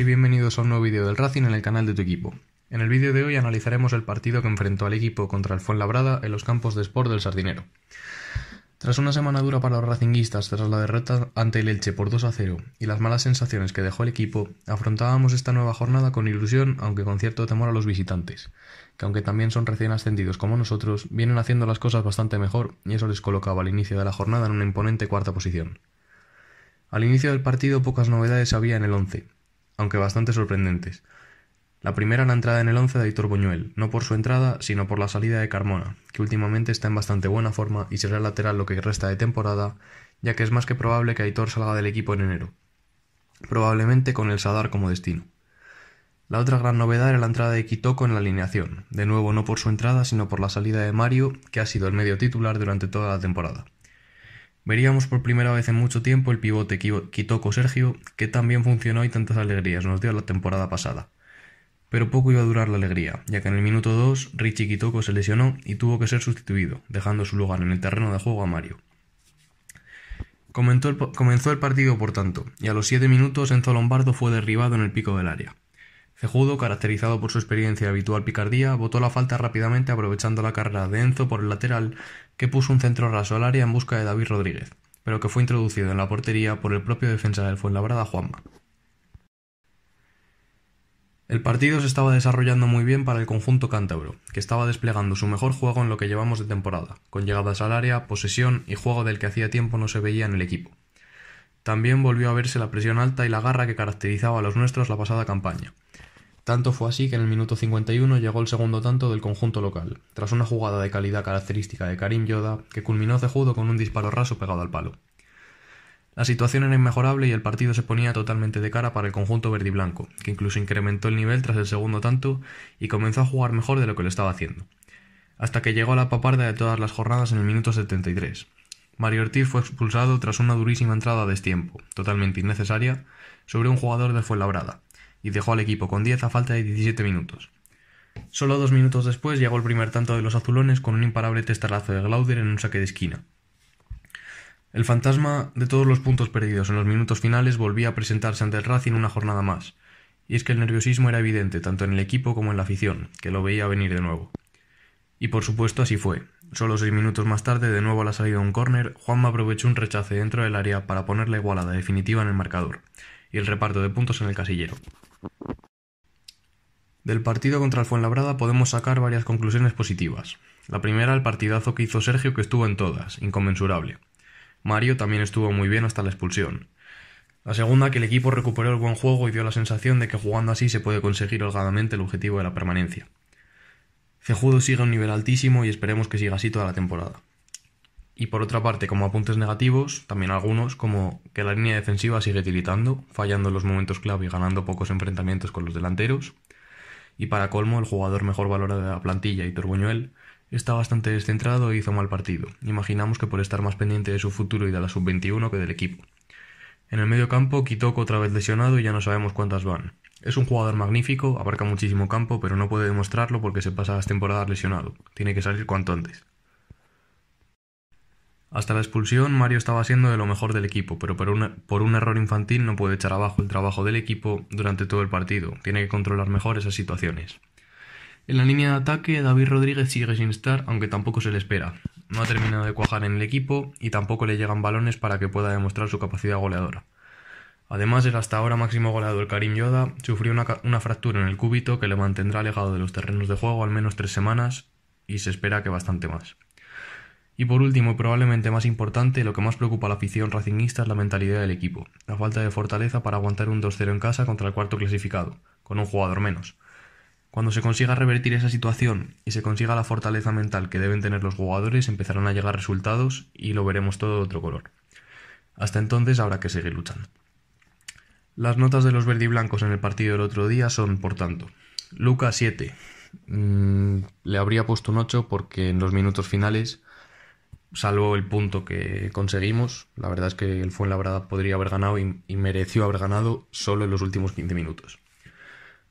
y bienvenidos a un nuevo vídeo del Racing en el canal de tu equipo. En el vídeo de hoy analizaremos el partido que enfrentó al equipo contra el Labrada en los campos de Sport del Sardinero. Tras una semana dura para los racinguistas tras la derrota ante el Elche por 2 a 0 y las malas sensaciones que dejó el equipo, afrontábamos esta nueva jornada con ilusión, aunque con cierto temor a los visitantes, que aunque también son recién ascendidos como nosotros, vienen haciendo las cosas bastante mejor y eso les colocaba al inicio de la jornada en una imponente cuarta posición. Al inicio del partido pocas novedades había en el once, aunque bastante sorprendentes. La primera en la entrada en el once de Aitor Buñuel, no por su entrada, sino por la salida de Carmona, que últimamente está en bastante buena forma y será lateral lo que resta de temporada, ya que es más que probable que Aitor salga del equipo en enero, probablemente con el Sadar como destino. La otra gran novedad era la entrada de Kitoko en la alineación, de nuevo no por su entrada, sino por la salida de Mario, que ha sido el medio titular durante toda la temporada. Veríamos por primera vez en mucho tiempo el pivote Kitoko Sergio, que también funcionó y tantas alegrías nos dio la temporada pasada. Pero poco iba a durar la alegría, ya que en el minuto 2 Richie Kitoko se lesionó y tuvo que ser sustituido, dejando su lugar en el terreno de juego a Mario. Comenzó el, comenzó el partido, por tanto, y a los 7 minutos Enzo Lombardo fue derribado en el pico del área. Cejudo, caracterizado por su experiencia y habitual picardía, botó la falta rápidamente aprovechando la carrera de Enzo por el lateral, que puso un centro raso al área en busca de David Rodríguez, pero que fue introducido en la portería por el propio defensa del Fuenlabrada, Juanma. El partido se estaba desarrollando muy bien para el conjunto cántabro, que estaba desplegando su mejor juego en lo que llevamos de temporada, con llegadas al área, posesión y juego del que hacía tiempo no se veía en el equipo. También volvió a verse la presión alta y la garra que caracterizaba a los nuestros la pasada campaña, tanto fue así que en el minuto 51 llegó el segundo tanto del conjunto local, tras una jugada de calidad característica de Karim Yoda, que culminó cejudo con un disparo raso pegado al palo. La situación era inmejorable y el partido se ponía totalmente de cara para el conjunto verde y blanco, que incluso incrementó el nivel tras el segundo tanto y comenzó a jugar mejor de lo que lo estaba haciendo, hasta que llegó la paparda de todas las jornadas en el minuto 73. Mario Ortiz fue expulsado tras una durísima entrada a destiempo, totalmente innecesaria, sobre un jugador de Labrada y dejó al equipo con 10 a falta de 17 minutos. Solo dos minutos después llegó el primer tanto de los azulones con un imparable testarazo de Glauder en un saque de esquina. El fantasma de todos los puntos perdidos en los minutos finales volvía a presentarse ante el Racing una jornada más, y es que el nerviosismo era evidente tanto en el equipo como en la afición, que lo veía venir de nuevo. Y por supuesto así fue. Solo seis minutos más tarde, de nuevo a la salida de un córner, Juanma aprovechó un rechace dentro del área para poner la igualada definitiva en el marcador, y el reparto de puntos en el casillero. Del partido contra el Fuenlabrada podemos sacar varias conclusiones positivas. La primera, el partidazo que hizo Sergio, que estuvo en todas, inconmensurable. Mario también estuvo muy bien hasta la expulsión. La segunda, que el equipo recuperó el buen juego y dio la sensación de que jugando así se puede conseguir holgadamente el objetivo de la permanencia. Cejudo sigue a un nivel altísimo y esperemos que siga así toda la temporada. Y por otra parte, como apuntes negativos, también algunos, como que la línea defensiva sigue tiritando, fallando en los momentos clave y ganando pocos enfrentamientos con los delanteros. Y para colmo, el jugador mejor valorado de la plantilla, y Buñuel, está bastante descentrado e hizo mal partido. Imaginamos que por estar más pendiente de su futuro y de la sub-21 que del equipo. En el medio campo, Kitoko otra vez lesionado y ya no sabemos cuántas van. Es un jugador magnífico, abarca muchísimo campo, pero no puede demostrarlo porque se pasa las temporadas lesionado. Tiene que salir cuanto antes. Hasta la expulsión, Mario estaba siendo de lo mejor del equipo, pero por, un error infantil no puede echar abajo el trabajo del equipo durante todo el partido. Tiene que controlar mejor esas situaciones. En la línea de ataque, David Rodríguez sigue sin estar, aunque tampoco se le espera. No ha terminado de cuajar en el equipo y tampoco le llegan balones para que pueda demostrar su capacidad goleadora. Además, el hasta ahora máximo goleador Karim Yoda sufrió una, una fractura en el cúbito que le mantendrá alejado de los terrenos de juego al menos tres semanas y se espera que bastante más. Y por último, y probablemente más importante, lo que más preocupa a la afición racinista es la mentalidad del equipo, la falta de fortaleza para aguantar un 2-0 en casa contra el cuarto clasificado, con un jugador menos. Cuando se consiga revertir esa situación y se consiga la fortaleza mental que deben tener los jugadores, empezarán a llegar resultados y lo veremos todo de otro color. Hasta entonces habrá que seguir luchando. Las notas de los verdiblancos en el partido del otro día son, por tanto, Lucas 7. Mm, le habría puesto un 8 porque en los minutos finales salvo el punto que conseguimos. La verdad es que el Fuenlabrada podría haber ganado y, mereció haber ganado solo en los últimos 15 minutos.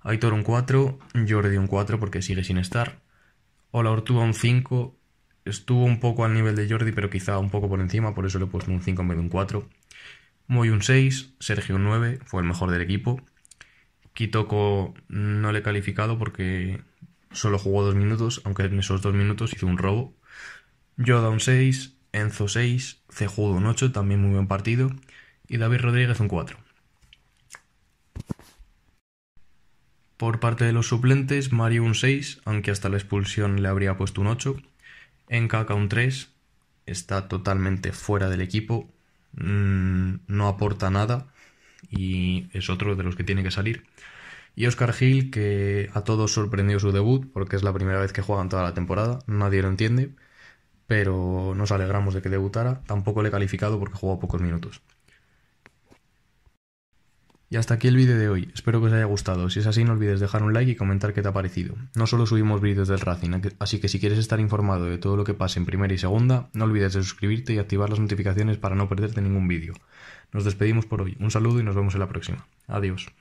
Aitor un 4, Jordi un 4 porque sigue sin estar. Ola Ortúa un 5, estuvo un poco al nivel de Jordi pero quizá un poco por encima, por eso le he puesto un 5 en vez de un 4. Moy un 6, Sergio un 9, fue el mejor del equipo. Kitoko no le he calificado porque solo jugó dos minutos, aunque en esos dos minutos hizo un robo, Yoda un 6, Enzo 6, Cejudo un 8, también muy buen partido, y David Rodríguez un 4. Por parte de los suplentes, Mario un 6, aunque hasta la expulsión le habría puesto un 8. Encaca un 3, está totalmente fuera del equipo, mm, no aporta nada y es otro de los que tiene que salir. Y Oscar Gil, que a todos sorprendió su debut porque es la primera vez que juega en toda la temporada, nadie lo entiende pero nos alegramos de que debutara. Tampoco le he calificado porque jugó pocos minutos. Y hasta aquí el vídeo de hoy, espero que os haya gustado, si es así no olvides dejar un like y comentar qué te ha parecido. No solo subimos vídeos del Racing, así que si quieres estar informado de todo lo que pase en primera y segunda, no olvides de suscribirte y activar las notificaciones para no perderte ningún vídeo. Nos despedimos por hoy, un saludo y nos vemos en la próxima. Adiós.